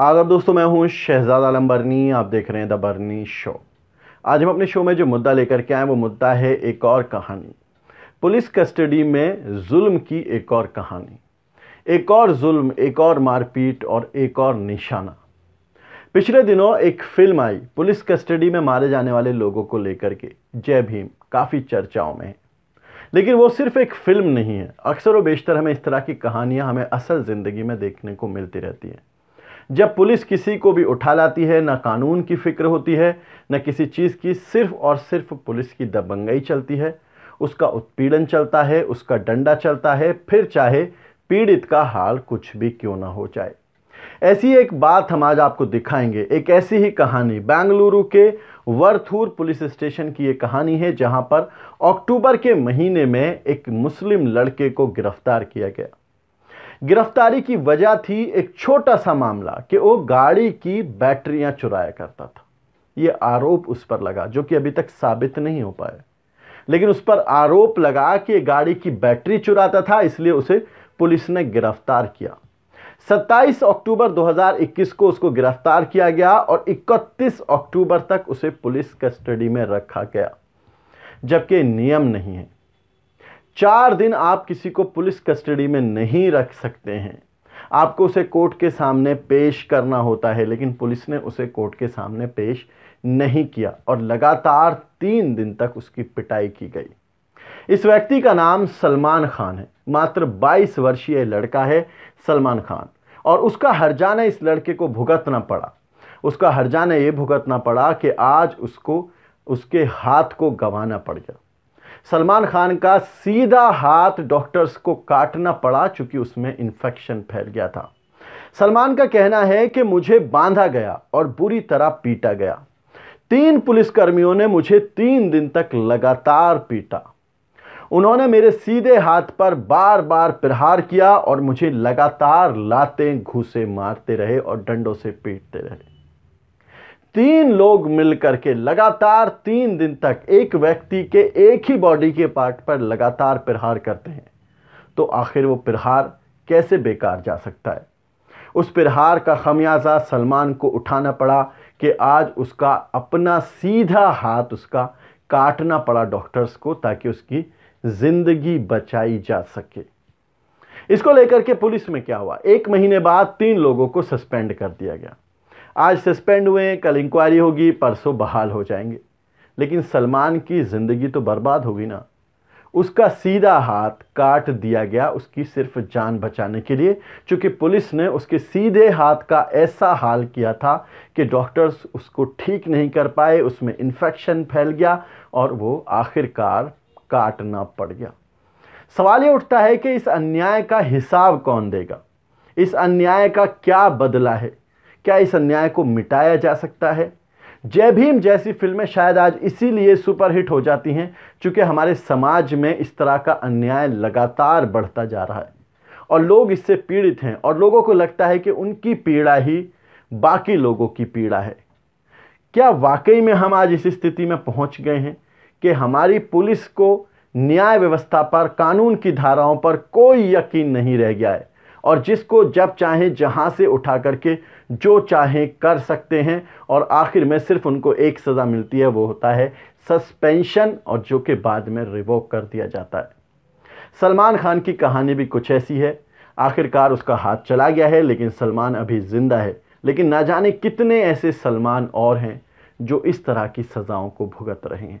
आगर दोस्तों मैं हूं शहजाद आलम बर्नी आप देख रहे हैं द बर्नी शो आज हम अपने शो में जो मुद्दा लेकर के आए वो मुद्दा है एक और कहानी पुलिस कस्टडी में जुल्म की एक और कहानी एक और जुल्म एक और मारपीट और एक और निशाना पिछले दिनों एक फिल्म आई पुलिस कस्टडी में मारे जाने वाले लोगों को लेकर के जय भीम काफ़ी चर्चाओं में है लेकिन वो सिर्फ एक फिल्म नहीं है अक्सर व बेशतर हमें इस तरह की कहानियाँ हमें असल ज़िंदगी में देखने को मिलती रहती हैं जब पुलिस किसी को भी उठा लाती है ना कानून की फ़िक्र होती है ना किसी चीज़ की सिर्फ और सिर्फ पुलिस की दबंगई चलती है उसका उत्पीड़न चलता है उसका डंडा चलता है फिर चाहे पीड़ित का हाल कुछ भी क्यों ना हो जाए ऐसी एक बात हम आज आपको दिखाएंगे एक ऐसी ही कहानी बेंगलुरु के वरथूर पुलिस स्टेशन की एक कहानी है जहां पर अक्टूबर के महीने में एक मुस्लिम लड़के को गिरफ्तार किया गया गिरफ्तारी की वजह थी एक छोटा सा मामला कि वो गाड़ी की बैटरियां चुराया करता था ये आरोप उस पर लगा जो कि अभी तक साबित नहीं हो पाया लेकिन उस पर आरोप लगा कि गाड़ी की बैटरी चुराता था इसलिए उसे पुलिस ने गिरफ्तार किया 27 अक्टूबर 2021 को उसको गिरफ्तार किया गया और 31 अक्टूबर तक उसे पुलिस कस्टडी में रखा गया जबकि नियम नहीं है चार दिन आप किसी को पुलिस कस्टडी में नहीं रख सकते हैं आपको उसे कोर्ट के सामने पेश करना होता है लेकिन पुलिस ने उसे कोर्ट के सामने पेश नहीं किया और लगातार तीन दिन तक उसकी पिटाई की गई इस व्यक्ति का नाम सलमान खान है मात्र 22 वर्षीय लड़का है सलमान खान और उसका हर्जाना इस लड़के को भुगतना पड़ा उसका हर्जाना ये भुगतना पड़ा कि आज उसको उसके हाथ को गंवाना पड़ गया सलमान खान का सीधा हाथ डॉक्टर्स को काटना पड़ा चूँकि उसमें इन्फेक्शन फैल गया था सलमान का कहना है कि मुझे बांधा गया और बुरी तरह पीटा गया तीन पुलिसकर्मियों ने मुझे तीन दिन तक लगातार पीटा उन्होंने मेरे सीधे हाथ पर बार बार प्रहार किया और मुझे लगातार लाते घूसे मारते रहे और डंडों से पीटते रहे तीन लोग मिल करके लगातार तीन दिन तक एक व्यक्ति के एक ही बॉडी के पार्ट पर लगातार प्रहार करते हैं तो आखिर वो प्रहार कैसे बेकार जा सकता है उस प्रहार का खमियाजा सलमान को उठाना पड़ा कि आज उसका अपना सीधा हाथ उसका काटना पड़ा डॉक्टर्स को ताकि उसकी ज़िंदगी बचाई जा सके इसको लेकर के पुलिस में क्या हुआ एक महीने बाद तीन लोगों को सस्पेंड कर दिया गया आज सस्पेंड हुए हैं कल इंक्वायरी होगी परसों बहाल हो जाएंगे लेकिन सलमान की ज़िंदगी तो बर्बाद होगी ना उसका सीधा हाथ काट दिया गया उसकी सिर्फ जान बचाने के लिए क्योंकि पुलिस ने उसके सीधे हाथ का ऐसा हाल किया था कि डॉक्टर्स उसको ठीक नहीं कर पाए उसमें इन्फेक्शन फैल गया और वो आखिरकार काटना पड़ गया सवाल ये उठता है कि इस अन्याय का हिसाब कौन देगा इस अन्याय का क्या बदला है क्या इस अन्याय को मिटाया जा सकता है जय भीम जैसी फिल्में शायद आज इसीलिए सुपरहिट हो जाती हैं क्योंकि हमारे समाज में इस तरह का अन्याय लगातार बढ़ता जा रहा है और लोग इससे पीड़ित हैं और लोगों को लगता है कि उनकी पीड़ा ही बाकी लोगों की पीड़ा है क्या वाकई में हम आज इस स्थिति में पहुंच गए हैं कि हमारी पुलिस को न्याय व्यवस्था पर कानून की धाराओं पर कोई यकीन नहीं रह गया है और जिसको जब चाहें जहां से उठा करके जो चाहें कर सकते हैं और आखिर में सिर्फ उनको एक सज़ा मिलती है वो होता है सस्पेंशन और जो कि बाद में रिवोक कर दिया जाता है सलमान खान की कहानी भी कुछ ऐसी है आखिरकार उसका हाथ चला गया है लेकिन सलमान अभी ज़िंदा है लेकिन ना जाने कितने ऐसे सलमान और हैं जो इस तरह की सज़ाओं को भुगत रहे हैं